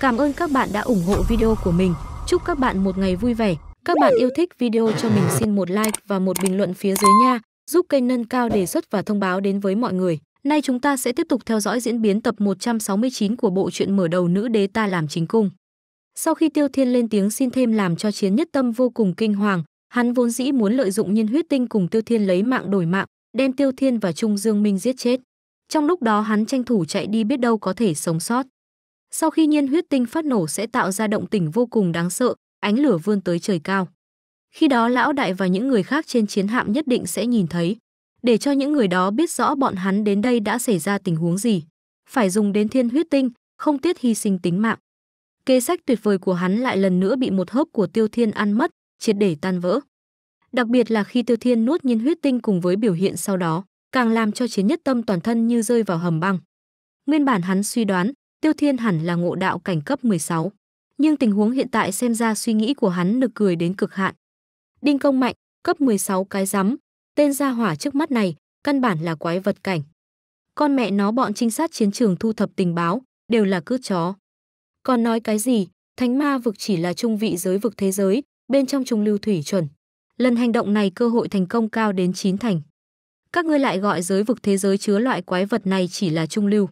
Cảm ơn các bạn đã ủng hộ video của mình. Chúc các bạn một ngày vui vẻ. Các bạn yêu thích video cho mình xin một like và một bình luận phía dưới nha, giúp kênh nâng cao đề xuất và thông báo đến với mọi người. Nay chúng ta sẽ tiếp tục theo dõi diễn biến tập 169 của bộ truyện mở đầu nữ đế ta làm chính cung. Sau khi Tiêu Thiên lên tiếng xin thêm làm cho Chiến Nhất Tâm vô cùng kinh hoàng, hắn vốn dĩ muốn lợi dụng nhân huyết tinh cùng Tiêu Thiên lấy mạng đổi mạng, đem Tiêu Thiên và Trung Dương Minh giết chết. Trong lúc đó hắn tranh thủ chạy đi biết đâu có thể sống sót. Sau khi nhiên huyết tinh phát nổ sẽ tạo ra động tỉnh vô cùng đáng sợ, ánh lửa vươn tới trời cao. Khi đó lão đại và những người khác trên chiến hạm nhất định sẽ nhìn thấy, để cho những người đó biết rõ bọn hắn đến đây đã xảy ra tình huống gì. Phải dùng đến thiên huyết tinh, không tiếc hy sinh tính mạng. Kế sách tuyệt vời của hắn lại lần nữa bị một hớp của tiêu thiên ăn mất, triệt để tan vỡ. Đặc biệt là khi tiêu thiên nuốt nhiên huyết tinh cùng với biểu hiện sau đó, càng làm cho chiến nhất tâm toàn thân như rơi vào hầm băng. Nguyên bản hắn suy đoán, Tiêu Thiên hẳn là ngộ đạo cảnh cấp 16, nhưng tình huống hiện tại xem ra suy nghĩ của hắn nực cười đến cực hạn. Đinh Công Mạnh, cấp 16 cái rắm, tên gia hỏa trước mắt này, căn bản là quái vật cảnh. Con mẹ nó bọn trinh sát chiến trường thu thập tình báo, đều là cướp chó. Còn nói cái gì, thánh ma vực chỉ là trung vị giới vực thế giới, bên trong trung lưu thủy chuẩn. Lần hành động này cơ hội thành công cao đến 9 thành. Các ngươi lại gọi giới vực thế giới chứa loại quái vật này chỉ là trung lưu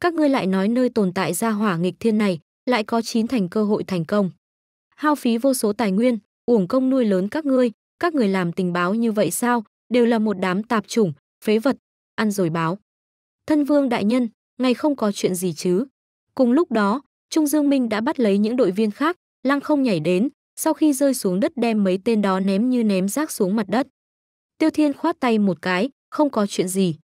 các ngươi lại nói nơi tồn tại ra hỏa nghịch thiên này lại có chín thành cơ hội thành công hao phí vô số tài nguyên uổng công nuôi lớn các ngươi các người làm tình báo như vậy sao đều là một đám tạp chủng phế vật ăn rồi báo thân vương đại nhân ngày không có chuyện gì chứ cùng lúc đó trung dương minh đã bắt lấy những đội viên khác lăng không nhảy đến sau khi rơi xuống đất đem mấy tên đó ném như ném rác xuống mặt đất tiêu thiên khoát tay một cái không có chuyện gì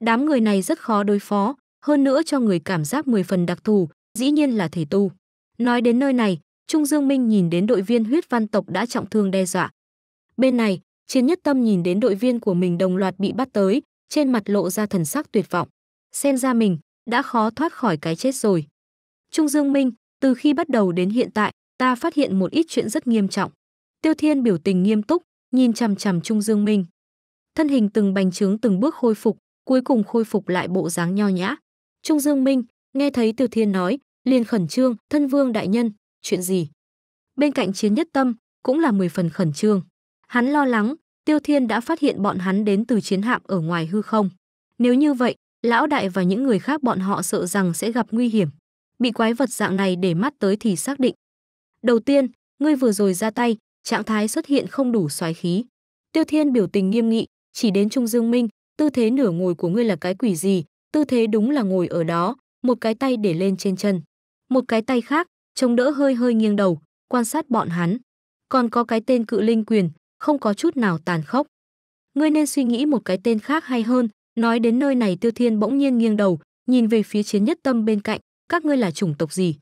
đám người này rất khó đối phó hơn nữa cho người cảm giác mười phần đặc thù, dĩ nhiên là thể tu. Nói đến nơi này, Trung Dương Minh nhìn đến đội viên huyết văn tộc đã trọng thương đe dọa. Bên này, Chiến Nhất Tâm nhìn đến đội viên của mình đồng loạt bị bắt tới, trên mặt lộ ra thần sắc tuyệt vọng. Xem ra mình đã khó thoát khỏi cái chết rồi. Trung Dương Minh, từ khi bắt đầu đến hiện tại, ta phát hiện một ít chuyện rất nghiêm trọng. Tiêu Thiên biểu tình nghiêm túc, nhìn chằm chằm Trung Dương Minh. Thân hình từng bành trướng từng bước khôi phục, cuối cùng khôi phục lại bộ dáng nho nhã. Trung Dương Minh nghe thấy Tiêu Thiên nói, liền khẩn trương, "Thân vương đại nhân, chuyện gì?" Bên cạnh Chiến Nhất Tâm cũng là mười phần khẩn trương. Hắn lo lắng, Tiêu Thiên đã phát hiện bọn hắn đến từ chiến hạm ở ngoài hư không. Nếu như vậy, lão đại và những người khác bọn họ sợ rằng sẽ gặp nguy hiểm. Bị quái vật dạng này để mắt tới thì xác định. Đầu tiên, ngươi vừa rồi ra tay, trạng thái xuất hiện không đủ xoáy khí. Tiêu Thiên biểu tình nghiêm nghị, chỉ đến Trung Dương Minh, tư thế nửa ngồi của ngươi là cái quỷ gì, Tư thế đúng là ngồi ở đó, một cái tay để lên trên chân. Một cái tay khác, chống đỡ hơi hơi nghiêng đầu, quan sát bọn hắn. Còn có cái tên cự linh quyền, không có chút nào tàn khốc. Ngươi nên suy nghĩ một cái tên khác hay hơn, nói đến nơi này Tiêu Thiên bỗng nhiên nghiêng đầu, nhìn về phía chiến nhất tâm bên cạnh, các ngươi là chủng tộc gì?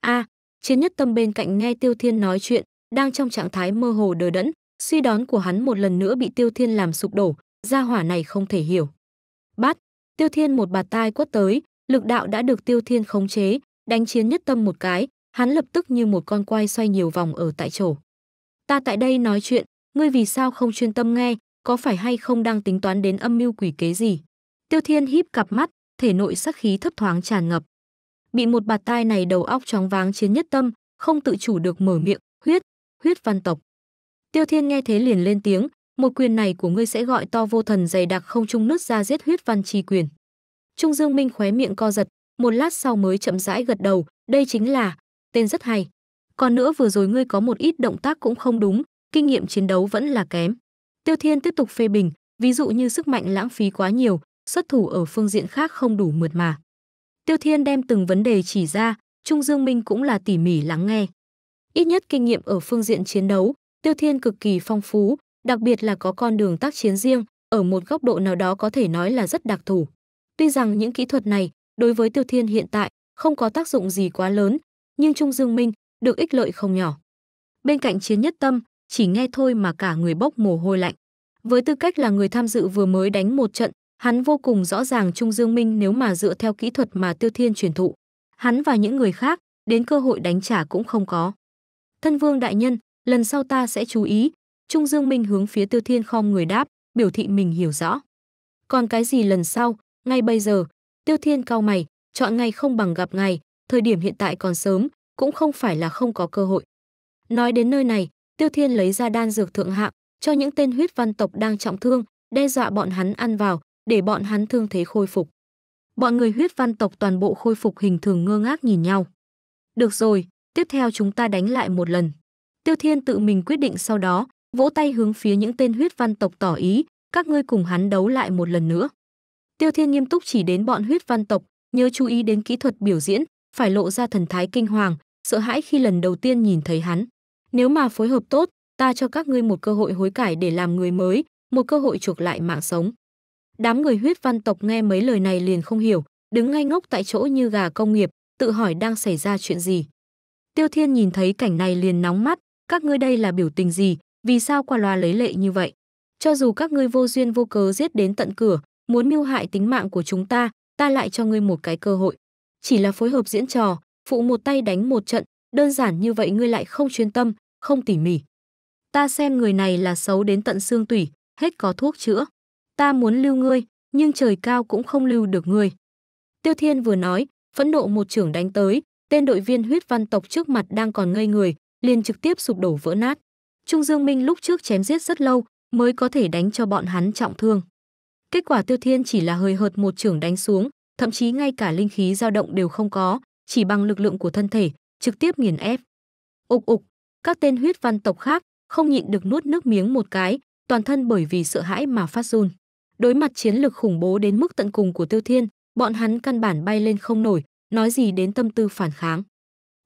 A, chiến nhất tâm bên cạnh nghe Tiêu Thiên nói chuyện, đang trong trạng thái mơ hồ đờ đẫn, suy đoán của hắn một lần nữa bị Tiêu Thiên làm sụp đổ, gia hỏa này không thể hiểu. Tiêu Thiên một bạt tai quất tới, lực đạo đã được Tiêu Thiên khống chế, đánh chiến nhất tâm một cái, hắn lập tức như một con quay xoay nhiều vòng ở tại chỗ. Ta tại đây nói chuyện, ngươi vì sao không chuyên tâm nghe, có phải hay không đang tính toán đến âm mưu quỷ kế gì? Tiêu Thiên híp cặp mắt, thể nội sắc khí thấp thoáng tràn ngập. Bị một bạt tai này đầu óc chóng váng chiến nhất tâm, không tự chủ được mở miệng, huyết, huyết văn tộc. Tiêu Thiên nghe thế liền lên tiếng, một quyền này của ngươi sẽ gọi to vô thần dày đặc không trung nứt ra giết huyết văn chi quyền. Trung Dương Minh khóe miệng co giật, một lát sau mới chậm rãi gật đầu, đây chính là, tên rất hay. Còn nữa vừa rồi ngươi có một ít động tác cũng không đúng, kinh nghiệm chiến đấu vẫn là kém. Tiêu Thiên tiếp tục phê bình, ví dụ như sức mạnh lãng phí quá nhiều, xuất thủ ở phương diện khác không đủ mượt mà. Tiêu Thiên đem từng vấn đề chỉ ra, Trung Dương Minh cũng là tỉ mỉ lắng nghe. Ít nhất kinh nghiệm ở phương diện chiến đấu, Tiêu Thiên cực kỳ phong phú, đặc biệt là có con đường tác chiến riêng, ở một góc độ nào đó có thể nói là rất đặc thù. Tuy rằng những kỹ thuật này đối với Tiêu Thiên hiện tại không có tác dụng gì quá lớn, nhưng Trung Dương Minh được ích lợi không nhỏ. Bên cạnh Chiến Nhất Tâm, chỉ nghe thôi mà cả người bốc mồ hôi lạnh. Với tư cách là người tham dự vừa mới đánh một trận, hắn vô cùng rõ ràng Trung Dương Minh nếu mà dựa theo kỹ thuật mà Tiêu Thiên truyền thụ, hắn và những người khác đến cơ hội đánh trả cũng không có. Thân Vương đại nhân, lần sau ta sẽ chú ý, Trung Dương Minh hướng phía Tiêu Thiên khom người đáp, biểu thị mình hiểu rõ. Còn cái gì lần sau, ngay bây giờ, Tiêu Thiên cao mày, chọn ngày không bằng gặp ngày, thời điểm hiện tại còn sớm, cũng không phải là không có cơ hội. Nói đến nơi này, Tiêu Thiên lấy ra đan dược thượng hạng, cho những tên huyết văn tộc đang trọng thương, đe dọa bọn hắn ăn vào, để bọn hắn thương thế khôi phục. Bọn người huyết văn tộc toàn bộ khôi phục hình thường ngơ ngác nhìn nhau. Được rồi, tiếp theo chúng ta đánh lại một lần. Tiêu Thiên tự mình quyết định sau đó, vỗ tay hướng phía những tên huyết văn tộc tỏ ý, các ngươi cùng hắn đấu lại một lần nữa. Tiêu Thiên nghiêm túc chỉ đến bọn huyết văn tộc, nhớ chú ý đến kỹ thuật biểu diễn, phải lộ ra thần thái kinh hoàng, sợ hãi khi lần đầu tiên nhìn thấy hắn. Nếu mà phối hợp tốt, ta cho các ngươi một cơ hội hối cải để làm người mới, một cơ hội chuộc lại mạng sống. Đám người huyết văn tộc nghe mấy lời này liền không hiểu, đứng ngay ngốc tại chỗ như gà công nghiệp, tự hỏi đang xảy ra chuyện gì. Tiêu Thiên nhìn thấy cảnh này liền nóng mắt, các ngươi đây là biểu tình gì, vì sao qua loa lấy lệ như vậy? Cho dù các ngươi vô duyên vô cớ giết đến tận cửa, muốn mưu hại tính mạng của chúng ta, ta lại cho ngươi một cái cơ hội. Chỉ là phối hợp diễn trò, phụ một tay đánh một trận, đơn giản như vậy ngươi lại không chuyên tâm, không tỉ mỉ. Ta xem người này là xấu đến tận xương tủy, hết có thuốc chữa. Ta muốn lưu ngươi, nhưng trời cao cũng không lưu được ngươi. Tiêu Thiên vừa nói, phẫn nộ một trưởng đánh tới, tên đội viên huyết văn tộc trước mặt đang còn ngây người, liền trực tiếp sụp đổ vỡ nát. Trung Dương Minh lúc trước chém giết rất lâu mới có thể đánh cho bọn hắn trọng thương. Kết quả Tiêu Thiên chỉ là hơi hợt một trưởng đánh xuống, thậm chí ngay cả linh khí dao động đều không có, chỉ bằng lực lượng của thân thể, trực tiếp nghiền ép. Ục ục, các tên huyết văn tộc khác không nhịn được nuốt nước miếng một cái, toàn thân bởi vì sợ hãi mà phát run. Đối mặt chiến lực khủng bố đến mức tận cùng của Tiêu Thiên, bọn hắn căn bản bay lên không nổi, nói gì đến tâm tư phản kháng.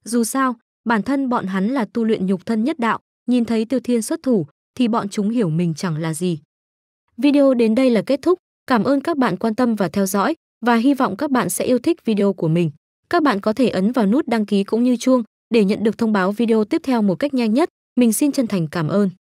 Dù sao, bản thân bọn hắn là tu luyện nhục thân nhất đạo, nhìn thấy Tiêu Thiên xuất thủ thì bọn chúng hiểu mình chẳng là gì. Video đến đây là kết thúc, cảm ơn các bạn quan tâm và theo dõi và hy vọng các bạn sẽ yêu thích video của mình. Các bạn có thể ấn vào nút đăng ký cũng như chuông để nhận được thông báo video tiếp theo một cách nhanh nhất. Mình xin chân thành cảm ơn.